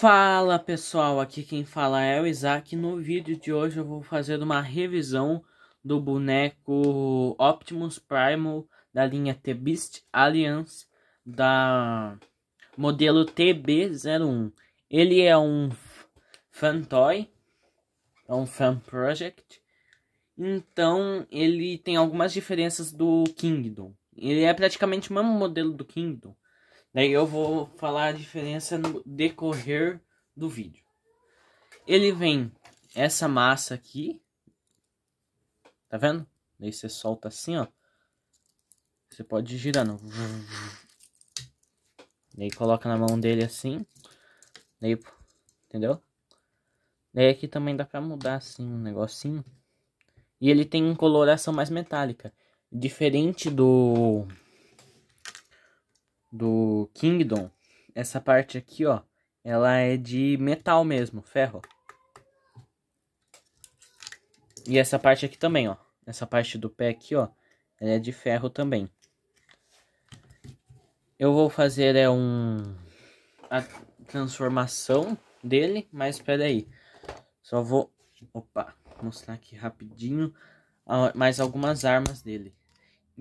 Fala pessoal, aqui quem fala é o Isaac. No vídeo de hoje eu vou fazer uma revisão do boneco Optimus Primal da linha T-Beast Alliance da modelo TB01. Ele é um fantoy, é um fan project. Então ele tem algumas diferenças do Kingdom. Ele é praticamente o mesmo modelo do Kingdom, Daí eu vou falar a diferença no decorrer do vídeo. Ele vem essa massa aqui. Tá vendo? Daí você solta assim, ó. Você pode ir girando. Daí coloca na mão dele assim. Daí, entendeu? Daí aqui também dá pra mudar assim um negocinho. E ele tem coloração mais metálica. Diferente do do Kingdom, essa parte aqui, ó, ela é de metal mesmo, ferro. E essa parte aqui também, ó. Essa parte do pé aqui, ó, ela é de ferro também. Eu vou fazer é um a transformação dele, mas espera aí. Só vou, opa, mostrar aqui rapidinho ah, mais algumas armas dele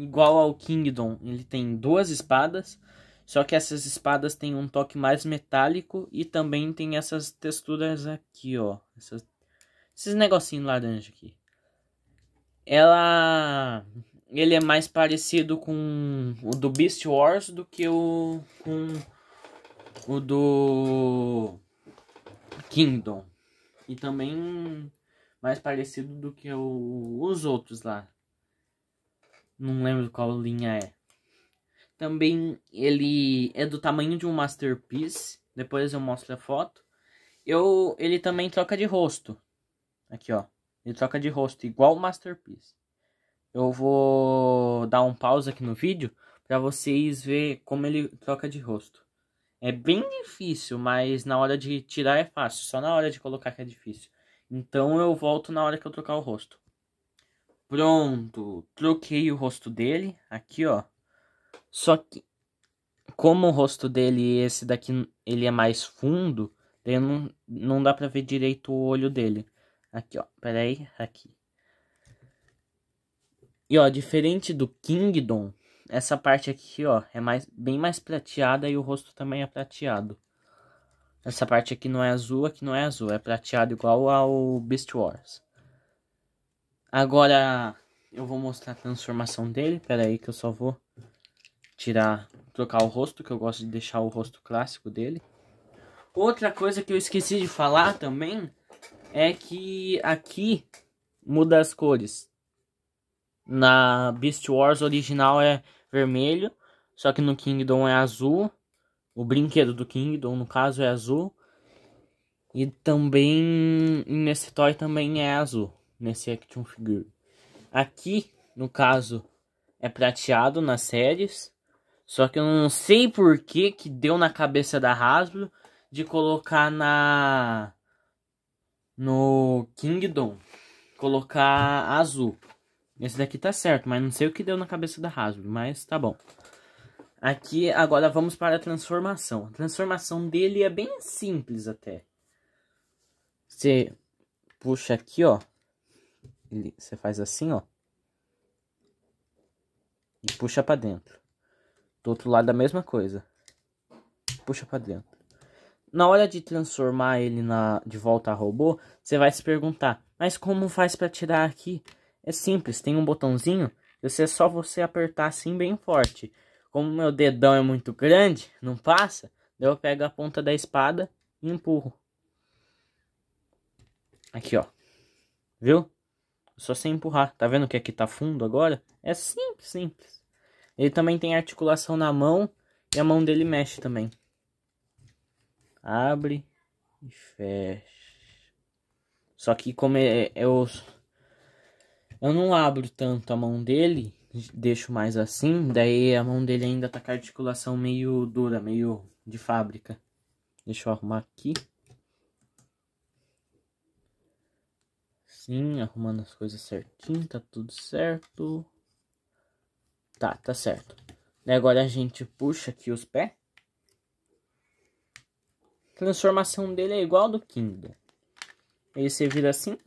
igual ao Kingdom, ele tem duas espadas, só que essas espadas têm um toque mais metálico e também tem essas texturas aqui, ó. Essas, esses negocinhos laranja aqui. Ela... Ele é mais parecido com o do Beast Wars do que o... com o do... Kingdom. E também mais parecido do que o, os outros lá. Não lembro qual linha é. Também ele é do tamanho de um Masterpiece. Depois eu mostro a foto. Eu, ele também troca de rosto. Aqui, ó. Ele troca de rosto, igual o Masterpiece. Eu vou dar um pause aqui no vídeo para vocês ver como ele troca de rosto. É bem difícil, mas na hora de tirar é fácil. Só na hora de colocar que é difícil. Então eu volto na hora que eu trocar o rosto. Pronto, troquei o rosto dele, aqui ó. Só que, como o rosto dele, esse daqui, ele é mais fundo, não, não dá pra ver direito o olho dele. Aqui ó, peraí, aqui. E ó, diferente do Kingdom, essa parte aqui ó, é mais, bem mais prateada e o rosto também é prateado. Essa parte aqui não é azul, aqui não é azul, é prateado igual ao Beast Wars. Agora eu vou mostrar a transformação dele. Pera aí que eu só vou tirar, trocar o rosto, que eu gosto de deixar o rosto clássico dele. Outra coisa que eu esqueci de falar também é que aqui muda as cores. Na Beast Wars original é vermelho, só que no Kingdom é azul. O brinquedo do Kingdom, no caso, é azul. E também nesse toy também é azul nesse action figure. Aqui, no caso, é prateado nas séries. Só que eu não sei por que que deu na cabeça da Hasbro de colocar na no Kingdom, colocar azul. Esse daqui tá certo, mas não sei o que deu na cabeça da Hasbro, mas tá bom. Aqui agora vamos para a transformação. A transformação dele é bem simples até. Você puxa aqui, ó ele, você faz assim, ó. E puxa para dentro. Do outro lado a mesma coisa. Puxa para dentro. Na hora de transformar ele na de volta a robô, você vai se perguntar: "Mas como faz para tirar aqui?" É simples, tem um botãozinho, você é só você apertar assim bem forte. Como meu dedão é muito grande, não passa, eu pego a ponta da espada e empurro. Aqui, ó. Viu? Só sem empurrar. Tá vendo que aqui é tá fundo agora? É simples, simples. Ele também tem articulação na mão e a mão dele mexe também. Abre e fecha. Só que como eu, é, é eu não abro tanto a mão dele, deixo mais assim, daí a mão dele ainda tá com a articulação meio dura, meio de fábrica. Deixa eu arrumar aqui. assim, arrumando as coisas certinho, tá tudo certo. Tá, tá certo. E agora a gente puxa aqui os pés. Transformação dele é igual do Kindle. Ele você vira assim.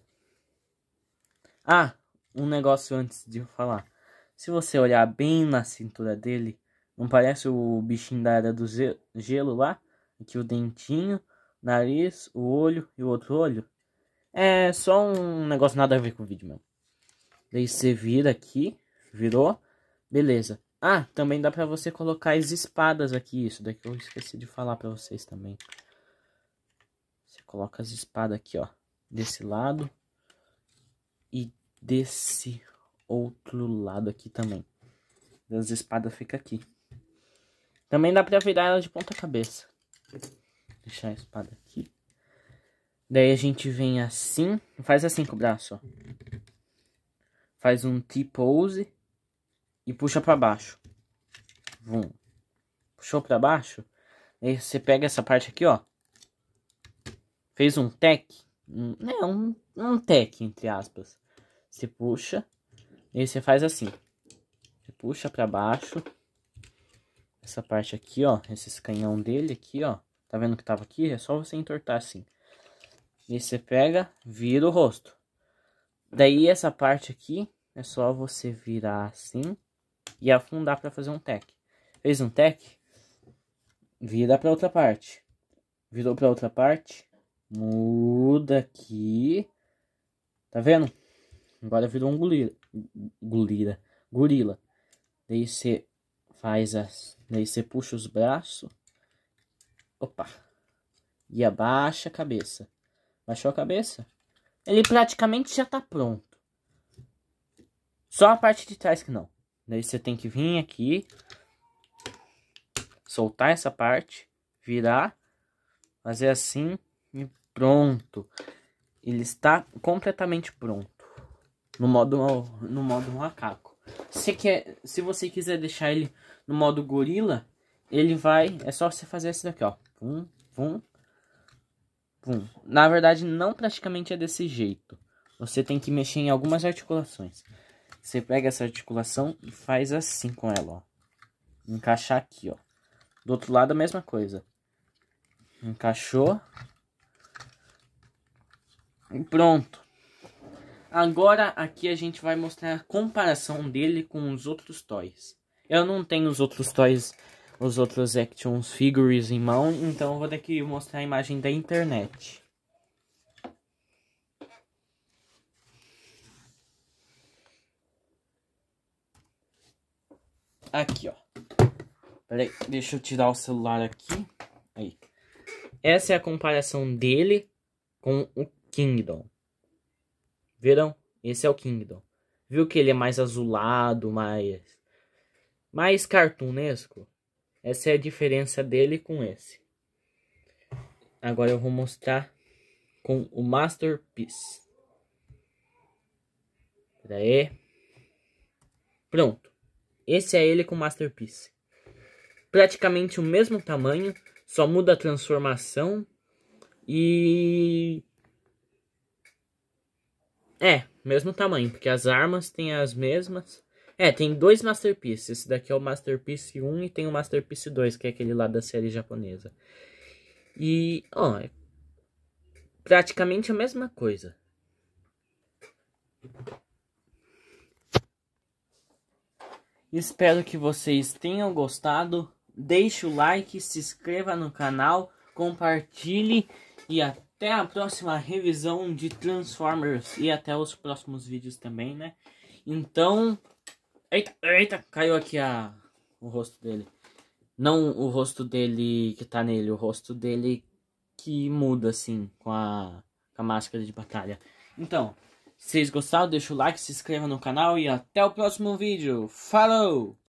Ah, um negócio antes de eu falar. Se você olhar bem na cintura dele, não parece o bichinho da área do gelo lá? Aqui o dentinho, nariz, o olho e o outro olho? É só um negócio nada a ver com o vídeo mesmo. Daí você vira aqui, virou, beleza. Ah, também dá pra você colocar as espadas aqui, isso daqui eu esqueci de falar pra vocês também. Você coloca as espadas aqui, ó, desse lado e desse outro lado aqui também. As espadas ficam aqui. Também dá pra virar ela de ponta cabeça. Deixar a espada aqui. Daí a gente vem assim, faz assim com o braço, ó. Faz um T-pose e puxa para baixo. Vum. Puxou para baixo, aí você pega essa parte aqui, ó. Fez um tec, um, é né, um, um tec, entre aspas. Você puxa, e você faz assim. Você puxa para baixo. Essa parte aqui, ó, esses canhão dele aqui, ó. Tá vendo que tava aqui? É só você entortar assim. E você pega, vira o rosto. Daí essa parte aqui é só você virar assim e afundar para fazer um tec. Fez um tec, vira para outra parte. Virou para outra parte, muda aqui. Tá vendo? Agora virou um gulira, gulira, gorila. Daí você faz as, daí você puxa os braços. Opa. E abaixa a cabeça. Baixou a cabeça. Ele praticamente já tá pronto. Só a parte de trás que não. Daí você tem que vir aqui. Soltar essa parte. Virar. Fazer assim. E pronto. Ele está completamente pronto. No modo, no modo macaco. Se, quer, se você quiser deixar ele no modo gorila, ele vai... É só você fazer esse daqui, ó. Vum, vum, Pum. Na verdade, não praticamente é desse jeito. Você tem que mexer em algumas articulações. Você pega essa articulação e faz assim com ela, ó. Encaixar aqui, ó. Do outro lado a mesma coisa. Encaixou. E pronto. Agora aqui a gente vai mostrar a comparação dele com os outros toys. Eu não tenho os outros toys os outros action figures em mão, então eu vou ter que mostrar a imagem da internet. Aqui, ó. Peraí, deixa eu tirar o celular aqui. Aí. Essa é a comparação dele com o Kingdom. Viram? Esse é o Kingdom. Viu que ele é mais azulado, mais... Mais cartunesco? Essa é a diferença dele com esse. Agora eu vou mostrar com o Masterpiece. Pera aí. Pronto. Esse é ele com Masterpiece. Praticamente o mesmo tamanho, só muda a transformação e é, mesmo tamanho, porque as armas têm as mesmas é, tem dois masterpieces, Esse daqui é o Masterpiece 1 e tem o Masterpiece 2, que é aquele lá da série japonesa. E, ó, é praticamente a mesma coisa. Espero que vocês tenham gostado. Deixe o like, se inscreva no canal, compartilhe e até a próxima revisão de Transformers e até os próximos vídeos também, né? Então, Eita, eita, caiu aqui a o rosto dele. Não o rosto dele que tá nele, o rosto dele que muda assim com a, com a máscara de batalha. Então, se vocês gostaram, deixa o like, se inscreva no canal e até o próximo vídeo. Falou!